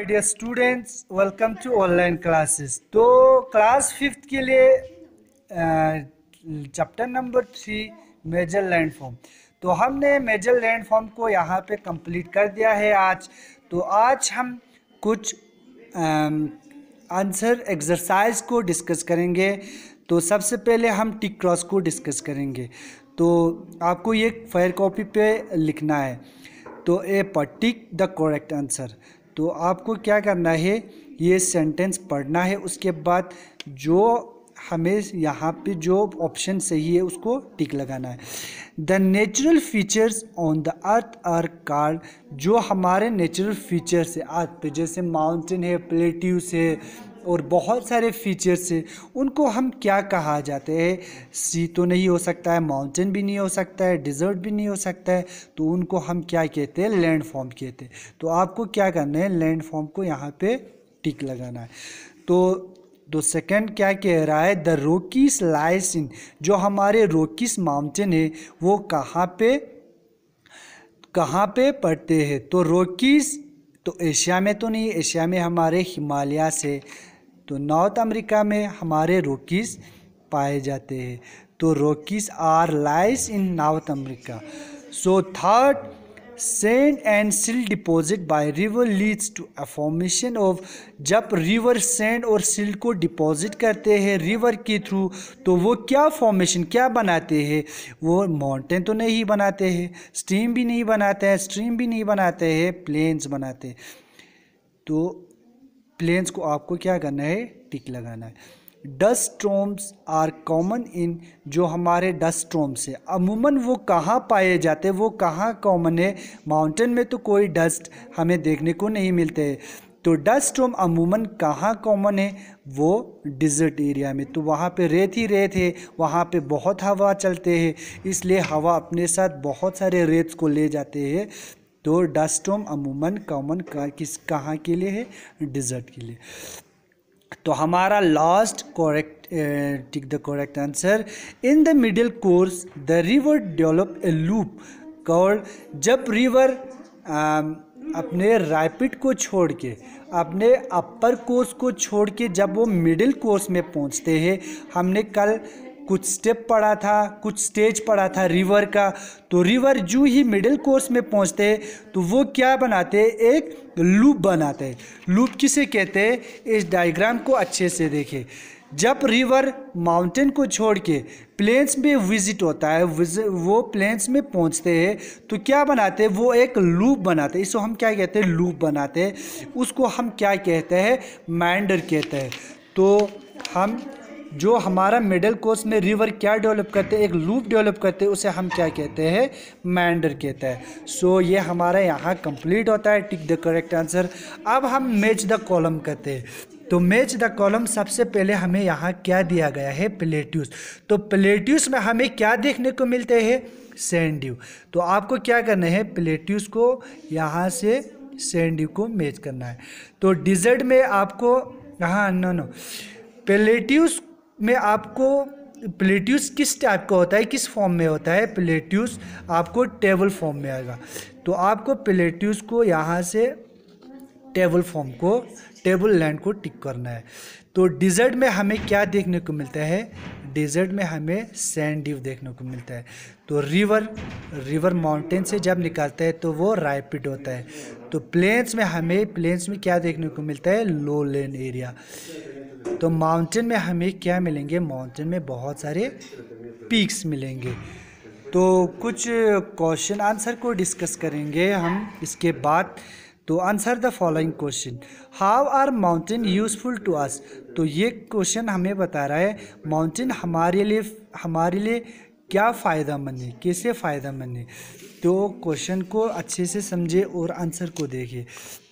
my dear students welcome to online classes तो class fifth के लिए chapter number three major land form तो हमने मेजर लैंड फॉर्म को यहाँ पे कंप्लीट कर दिया है आज तो आज हम कुछ आंसर एक्सरसाइज को डिस्कस करेंगे तो सबसे पहले हम टिक क्रॉस को डिस्कस करेंगे तो आपको ये फायर कॉपी पे लिखना है तो ए पर टिक द करेक्ट आंसर तो आपको क्या करना है ये सेंटेंस पढ़ना है उसके बाद जो हमें यहाँ पे जो ऑप्शन सही है उसको टिक लगाना है the natural features on the earth are called जो हमारे नेचुरल फीचर्स है अर्थ पे जैसे माउंटेन है प्लेट्यूस है और बहुत सारे फीचर्स हैं उनको हम क्या कहा जाते हैं सी तो नहीं हो सकता है माउंटेन भी नहीं हो सकता है डिज़र्ट भी नहीं हो सकता है तो उनको हम क्या कहते हैं लैंड फॉर्म कहते हैं तो आपको क्या करना है लैंड फॉर्म को यहाँ पे टिक लगाना है तो दो तो सेकंड क्या कह रहा है द रोकीस लाइस इन जो हमारे रोकीस माउंटेन है वो कहाँ पर कहाँ पर पड़ते हैं तो रोकीस तो एशिया में तो नहीं एशिया में हमारे हिमालय से तो नॉर्थ अमेरिका में हमारे रोकीस पाए जाते हैं तो Rockies are lies in North America so third sand and silt deposit by river leads to a formation of जब रिवर सेंड और सिल को डिपॉजिट करते हैं रिवर के थ्रू तो वो क्या फॉर्मेशन क्या बनाते हैं वो माउंटेन तो नहीं बनाते हैं स्ट्रीम भी नहीं बनाते हैं स्ट्रीम भी नहीं बनाते हैं प्लेन्स बनाते हैं तो प्लेन्स को आपको क्या करना है टिक लगाना है dust storms are common in जो हमारे डस्ट ट्रोम्स है अमूमन वो कहाँ पाए जाते हैं वो कहाँ कॉमन है माउंटेन में तो कोई डस्ट हमें देखने को नहीं मिलते है तो डस्ट ट्रोम अमूमन कहाँ कॉमन है वो डिज़र्ट एरिया में तो वहाँ पे रेत ही रेत है वहाँ पे बहुत हवा चलते हैं इसलिए हवा अपने साथ बहुत सारे रेत को ले जाते हैं तो डस्टोम अमूमन कॉमन किस कहाँ के लिए है डिज़र्ट के लिए तो हमारा last correct tick the correct answer in the middle course the river develop a loop called जब रिवर अपने रैपिड को छोड़ के अपने अपर कोर्स को छोड़ के जब वो मिडिल कोर्स में पहुंचते हैं हमने कल कुछ स्टेप पड़ा था कुछ स्टेज पड़ा था रिवर का तो रिवर जो ही मिडिल कोर्स में पहुंचते तो वो क्या बनाते एक लूप बनाते लूप किसे कहते इस डायग्राम को अच्छे से देखें जब रिवर माउंटेन को छोड़ के प्लेन्स में विजिट होता है वो प्लेन्स में पहुंचते हैं तो क्या बनाते हैं वो एक लूप बनाते इसको हम क्या कहते हैं लूप बनाते हैं उसको हम क्या कहते हैं माइंडर कहते हैं तो हम जो हमारा मिडल कोर्स में रिवर क्या डेवलप करते हैं एक लूप डेवलप करते हैं उसे हम क्या कहते हैं मैंडर कहते हैं सो so, ये हमारा यहाँ कंप्लीट होता है टिक द करेक्ट आंसर अब हम मैच द कॉलम कहते हैं तो मैच द कॉलम सबसे पहले हमें यहाँ क्या दिया गया है प्लेट्यूस तो प्लेट्यूस में हमें क्या देखने को मिलते हैं सेंड्यू तो आपको क्या करना है प्लेट्यूस को यहाँ से सेंड्यू को मैच करना है तो डिजर्ट में आपको हाँ नो नो प्लेट्यूस में आपको प्लेट्यूस किस टाइप का होता है किस फॉर्म में होता है प्लेट्यूस आपको टेबल फॉर्म में आएगा तो आपको प्लेट्यूस को यहाँ से टेबल फॉर्म को टेबल लैंड को टिक करना है तो डिज़र्ट में हमें क्या देखने को मिलता है डेजर्ट में हमें सैंड ड्यू देखने को मिलता है तो रिवर रिवर माउंटेन से जब निकालता है तो वो रैपिड होता है तो प्लेन्स में हमें प्लेन्स में क्या देखने को मिलता है लो लैंड एरिया तो माउंटेन में हमें क्या मिलेंगे माउंटेन में बहुत सारे पीक्स मिलेंगे तो कुछ क्वेश्चन आंसर को डिस्कस करेंगे हम इसके बाद तो answer the following question how are mountain useful to us तो ये क्वेश्चन हमें बता रहा है माउंटेन हमारे लिए हमारे लिए क्या फ़ायदा मंद है कैसे फ़ायदा मंद है तो क्वेश्चन को अच्छे से समझे और आंसर को देखें